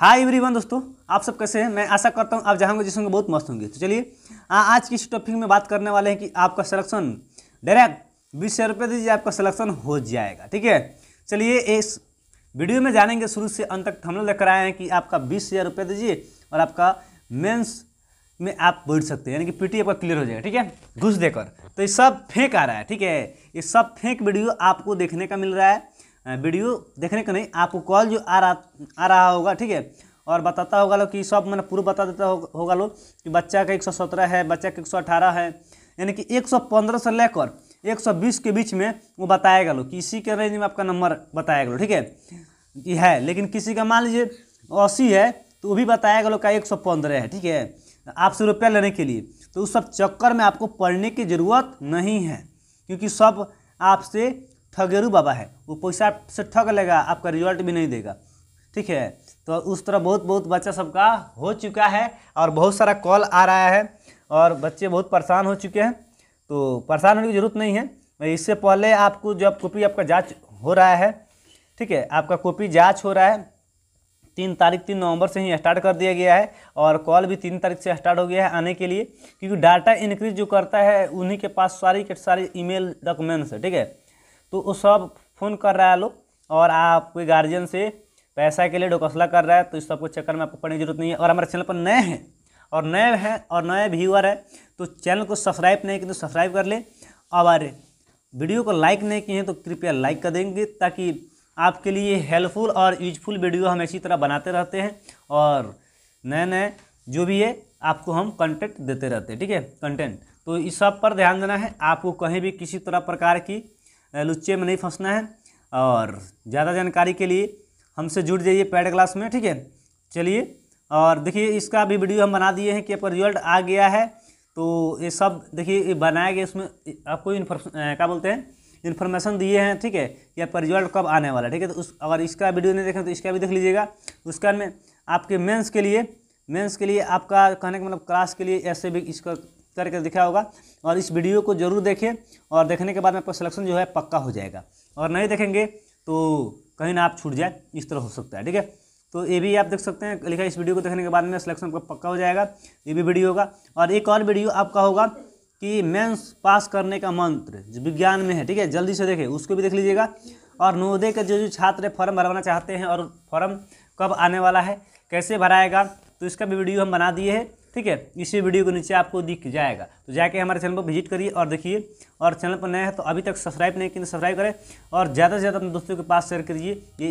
hi everyone दोस्तों आप सब कैसे हैं मैं आशा करता हूँ आप जहाँ जिस होंगे बहुत मस्त होंगे तो चलिए आज की इस टॉपिक में बात करने वाले हैं कि आपका सिलेक्शन डायरेक्ट बीस हज़ार रुपये दीजिए आपका सिलेक्शन हो जाएगा ठीक है चलिए इस वीडियो में जानेंगे शुरू से अंत तक हम लोग लेकर आए हैं कि आपका बीस हज़ार रुपये दीजिए और आपका मेन्स में आप बैठ सकते हैं यानी कि पी आपका क्लियर हो जाएगा ठीक है घुस देकर तो ये सब फेंक आ रहा है ठीक है ये सब फेंक वीडियो आपको देखने का मिल रहा है वीडियो देखने का नहीं आपको कॉल जो आ रहा आ रहा होगा ठीक है और बताता होगा लोग कि सब मैंने पूर्व बता देता होगा लोग कि बच्चा का सत्रह है बच्चा का अठारह है यानी कि पंद्रह से लेकर 120 के बीच में वो बताएगा लोग किसी के रेंज में आपका नंबर बताएगा लोग ठीक है कि है लेकिन किसी का मान लीजिए अस्सी है तो वो भी बताएगा लोग का एक सौ पंद्रह है ठीक है आपसे रुपया लेने के लिए तो उस सब चक्कर में आपको पढ़ने की ज़रूरत नहीं है क्योंकि सब आपसे ठगेरू बाबा है वो पैसा से ठग लेगा आपका रिजल्ट भी नहीं देगा ठीक है तो उस तरह बहुत बहुत बच्चा सबका हो चुका है और बहुत सारा कॉल आ रहा है और बच्चे बहुत परेशान हो चुके हैं तो परेशान होने की ज़रूरत नहीं है इससे पहले आपको जब कॉपी आपका जाँच हो रहा है ठीक है आपका कॉपी जाँच हो रहा है तीन तारीख तीन नवंबर से ही स्टार्ट कर दिया गया है और कॉल भी तीन तारीख से स्टार्ट हो गया है आने के लिए क्योंकि डाटा इंक्रीज जो करता है उन्हीं के पास सारी के सारी ईमेल डॉक्यूमेंट्स है ठीक है तो वो सब फ़ोन कर रहा है लोग और आपके गार्जियन से पैसा के लिए डोकसला कर रहा है तो इस सबको चक्कर में आपको पढ़ने की जरूरत नहीं है और हमारे चैनल पर नए हैं और नए हैं और नए व्यूअर है तो चैनल को सब्सक्राइब नहीं किए तो सब्सक्राइब कर ले और वीडियो को लाइक नहीं किए हैं तो कृपया लाइक कर देंगे ताकि आपके लिए हेल्पफुल और यूजफुल वीडियो हम इसी तरह बनाते रहते हैं और नए नए जो भी है आपको हम कंटेंट देते रहते हैं ठीक है कंटेंट तो इस सब पर ध्यान देना है आपको कहीं भी किसी तरह प्रकार की लुच्चे में नहीं फंसना है और ज़्यादा जानकारी के लिए हमसे जुड़ जाइए पैड क्लास में ठीक है चलिए और देखिए इसका भी वीडियो हम बना दिए हैं कि आपका रिजल्ट आ गया है तो ये सब देखिए बनाया गया इसमें आपको क्या बोलते हैं इन्फॉर्मेशन दिए हैं ठीक है कि आपका रिजल्ट कब आने वाला है ठीक है तो उस अगर इसका वीडियो नहीं देखें तो इसका भी देख लीजिएगा उसके बाद में आपके मेंस के लिए मेंस के लिए आपका कहने का मतलब क्लास के लिए ऐसे भी इसका करके दिखा होगा और इस वीडियो को जरूर देखें और देखने के बाद में आपका सिलेक्शन जो है पक्का हो जाएगा और नहीं देखेंगे तो कहीं ना आप छूट जाए इस तरह हो सकता है ठीक है तो ये भी आप देख सकते हैं लिखा इस वीडियो को देखने के बाद में सिलेक्शन आपका पक्का हो जाएगा ये भी वीडियो होगा और एक और वीडियो आपका होगा कि मेंस पास करने का मंत्र जो विज्ञान में है ठीक है जल्दी से देखें उसको भी देख लीजिएगा और नवोदय के जो जो छात्र फॉर्म भरवाना चाहते हैं और फॉर्म कब आने वाला है कैसे भराएगा तो इसका भी वीडियो हम बना दिए हैं ठीक है इसी वीडियो के नीचे आपको दिख जाएगा तो जाके हमारे चैनल पर विजिट करिए और देखिए और चैनल पर नया है तो अभी तक सब्सक्राइब नहीं किया तो सब्सक्राइब करें और ज़्यादा से ज़्यादा अपने दोस्तों के पास शेयर करिए ये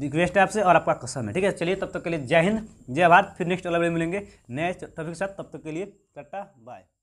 रिक्वेस्ट है आपसे और आपका कसम है ठीक है चलिए तब तक के लिए जय हिंद जय भारत फिर नेक्स्ट अलग मिलेंगे नए टॉपिक के साथ तब तक के लिए टाटा बाय